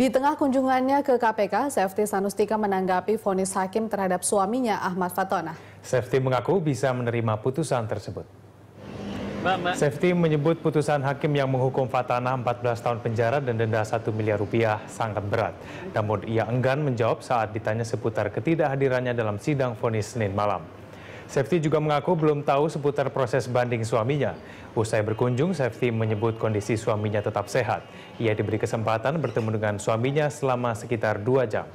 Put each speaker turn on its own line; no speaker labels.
Di tengah kunjungannya ke KPK, Safety Sanustika menanggapi vonis hakim terhadap suaminya Ahmad Fatona.
Safety mengaku bisa menerima putusan tersebut. Mama. Safety menyebut putusan hakim yang menghukum Fatana 14 tahun penjara dan denda 1 miliar rupiah sangat berat. Namun ia enggan menjawab saat ditanya seputar ketidakhadirannya dalam sidang vonis Senin malam. Safety juga mengaku belum tahu seputar proses banding suaminya. Usai berkunjung, Safety menyebut kondisi suaminya tetap sehat. Ia diberi kesempatan bertemu dengan suaminya selama sekitar dua jam.